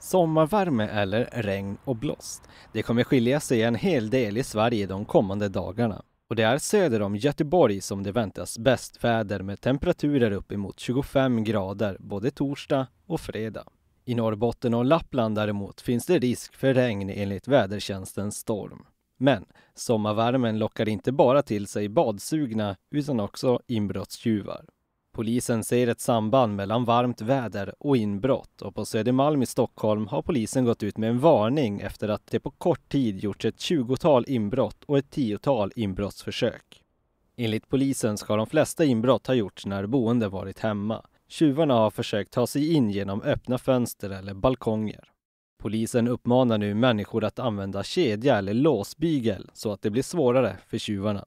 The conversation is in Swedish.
Sommarvärme eller regn och blåst. Det kommer skilja sig en hel del i Sverige de kommande dagarna. Och det är söder om Göteborg som det väntas bäst väder med temperaturer uppemot 25 grader både torsdag och fredag. I Norrbotten och Lappland däremot finns det risk för regn enligt vädertjänsten Storm. Men sommarvärmen lockar inte bara till sig badsugna utan också inbrottstjuvar. Polisen ser ett samband mellan varmt väder och inbrott och på Södermalm i Stockholm har polisen gått ut med en varning efter att det på kort tid gjorts ett tjugotal inbrott och ett tiotal inbrottsförsök. Enligt polisen ska de flesta inbrott ha gjorts när boende varit hemma. Tjuvarna har försökt ta sig in genom öppna fönster eller balkonger. Polisen uppmanar nu människor att använda kedja eller låsbygel så att det blir svårare för tjuvarna.